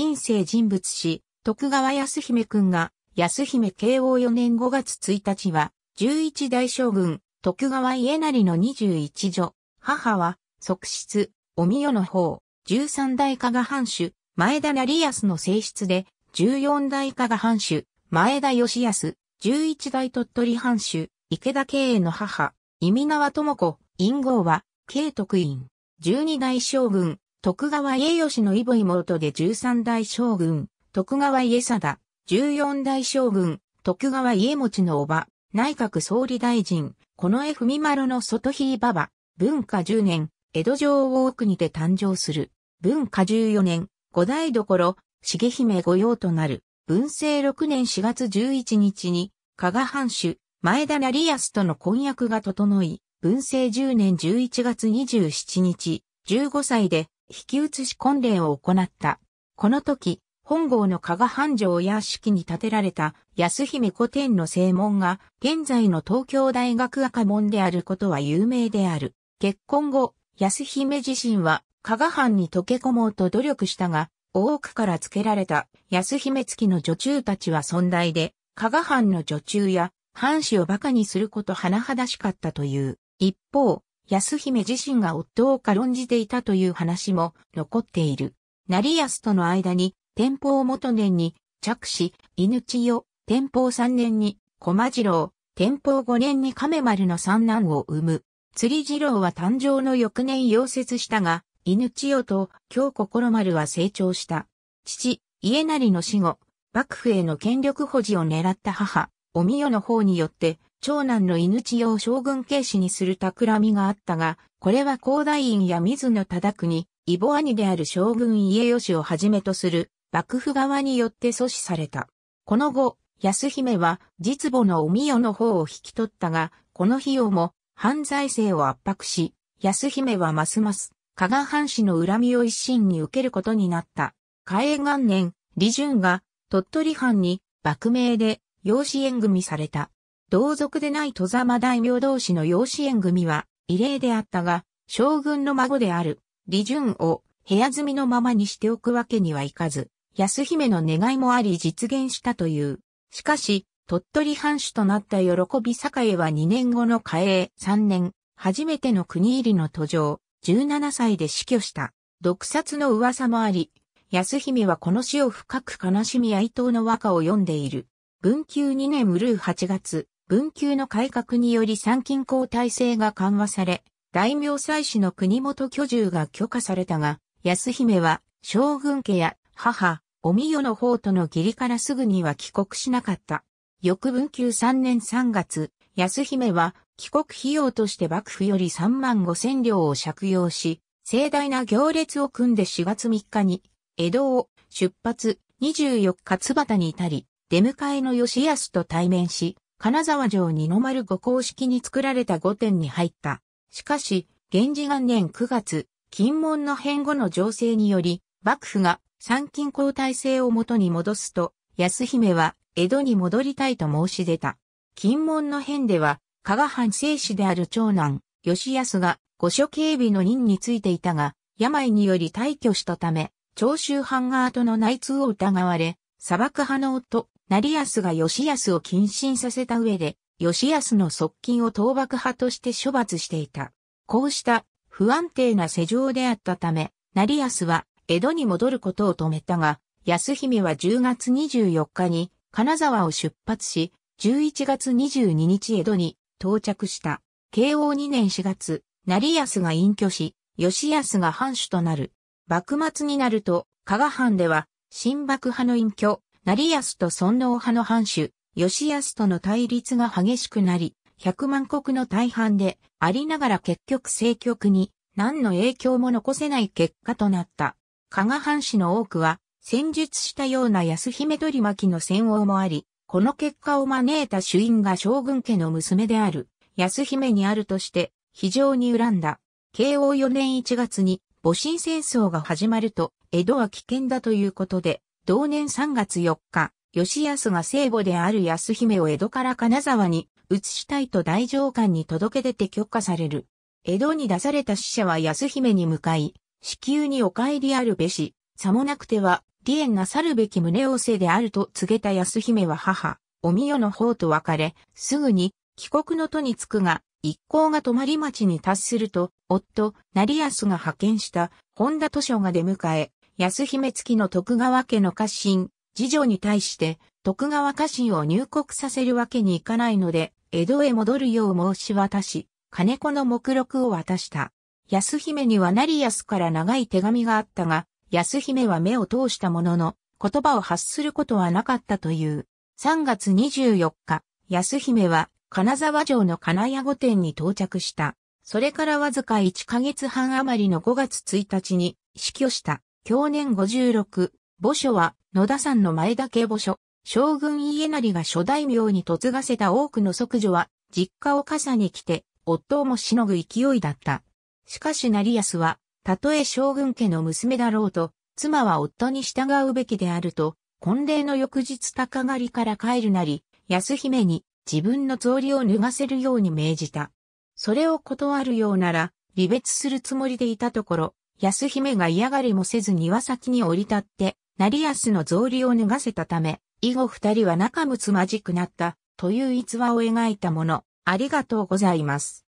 近世人物史、徳川康姫君が、安姫慶応4年5月1日は、11代将軍、徳川家成の21女、母は、側室、おみよの方、13代加賀藩主、前田成康の正室で、14代加賀藩主、前田義康、11代鳥取藩主、池田慶栄の母、忌味縄智子、隠号は、慶徳院、12代将軍、徳川家義の異母妹で十三代将軍、徳川家貞、十四代将軍、徳川家持のおば、内閣総理大臣、近衛文丸の外ひいばば、文化十年、江戸城大にて誕生する、文化十四年、五代所、重姫御用となる、文政六年四月十一日に、加賀藩主、前田成康との婚約が整い、文政十年十一月二十七日、十五歳で引き写し婚礼を行った。この時、本郷の加賀繁盛屋敷に建てられた安姫古典の正門が現在の東京大学赤門であることは有名である。結婚後、安姫自身は加賀藩に溶け込もうと努力したが、多くから付けられた安姫付きの女中たちは存在で、加賀藩の女中や藩士を馬鹿にすること甚だしかったという。一方、安姫自身が夫を軽んじていたという話も残っている。成安との間に、天保元年に、着子・犬千代、天保三年に、駒次郎、天保五年に亀丸の三男を産む。釣次郎は誕生の翌年溶接したが、犬千代と京心丸は成長した。父、家成の死後、幕府への権力保持を狙った母、おみよの方によって、長男の命を将軍慶子にする企みがあったが、これは広大院や水野忠国、異母兄である将軍家吉をはじめとする幕府側によって阻止された。この後、安姫は実母のおみよの方を引き取ったが、この費用も犯罪性を圧迫し、安姫はますます加賀藩士の恨みを一身に受けることになった。嘉永元年、李淳が鳥取藩に幕名で養子縁組された。同族でない戸様大名同士の養子縁組は異例であったが、将軍の孫である、李淳を部屋住みのままにしておくわけにはいかず、安姫の願いもあり実現したという。しかし、鳥取藩主となった喜び栄は2年後の嘉永3年、初めての国入りの途上、17歳で死去した。毒殺の噂もあり、安姫はこの死を深く悲しみ哀悼の和歌を読んでいる。文久2年無ルー8月、文久の改革により参勤交代制が緩和され、大名祭祀の国元居住が許可されたが、安姫は将軍家や母、おみよの方との義理からすぐには帰国しなかった。翌文久3年3月、安姫は帰国費用として幕府より3万5千両を借用し、盛大な行列を組んで4月3日に、江戸を出発24日津端に至り、出迎えの吉安と対面し、金沢城二の丸五公式に作られた御殿に入った。しかし、源氏元年9月、金門の変後の情勢により、幕府が参勤交代制を元に戻すと、安姫は江戸に戻りたいと申し出た。金門の変では、加賀藩正史である長男、吉安が御所警備の任についていたが、病により退去したため、長州藩側との内通を疑われ、砂漠派の夫、成安が吉安を謹慎させた上で、吉安の側近を倒幕派として処罰していた。こうした不安定な世情であったため、成安は江戸に戻ることを止めたが、安姫は10月24日に金沢を出発し、11月22日江戸に到着した。慶応2年4月、成安が隠居し、吉安が藩主となる。幕末になると、加賀藩では、新幕派の隠居、成安と尊王派の藩主、吉安との対立が激しくなり、百万国の大半でありながら結局政局に何の影響も残せない結果となった。加賀藩士の多くは戦術したような安姫取巻の戦王もあり、この結果を招いた主因が将軍家の娘である安姫にあるとして非常に恨んだ。慶応4年1月に戊辰戦争が始まると江戸は危険だということで同年3月4日、吉安が聖母である安姫を江戸から金沢に移したいと大上官に届け出て許可される。江戸に出された死者は安姫に向かい、至急にお帰りあるべし、さもなくては、利縁なさるべき胸をせであると告げた安姫は母、おみよの方と別れ、すぐに帰国の途に着くが、一行が泊り町に達すると、夫、成安が派遣した、本田図書が出迎え、安姫付きの徳川家の家臣、次女に対して、徳川家臣を入国させるわけにいかないので、江戸へ戻るよう申し渡し、金子の目録を渡した。安姫には成安から長い手紙があったが、安姫は目を通したものの、言葉を発することはなかったという。3月24日、安姫は金沢城の金谷御殿に到着した。それからわずか1ヶ月半余りの5月1日に死去した。享年56、墓所は野田山の前田家墓所。将軍家成が諸大名に嫁がせた多くの即女は、実家を傘に来て、夫をもしのぐ勢いだった。しかし成安は、たとえ将軍家の娘だろうと、妻は夫に従うべきであると、婚礼の翌日高狩りから帰るなり、安姫に自分の草履を脱がせるように命じた。それを断るようなら、離別するつもりでいたところ、安姫が嫌がりもせず庭先に降り立って、成安の草履を脱がせたため、以後二人は仲睦まじくなった、という逸話を描いたもの、ありがとうございます。